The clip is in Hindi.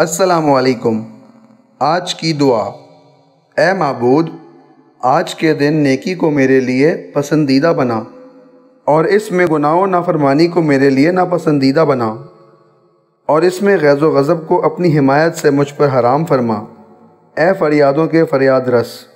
असलकुम आज की दुआ ए मबूद आज के दिन नेकी को मेरे लिए पसंदीदा बना और इसमें गुनाहों नाफरमानी को मेरे लिए नापसंदीदा बना और इसमें गैज़ो गज़ब को अपनी हिमायत से मुझ पर हराम फरमा ए फरियादों के फरियाद रस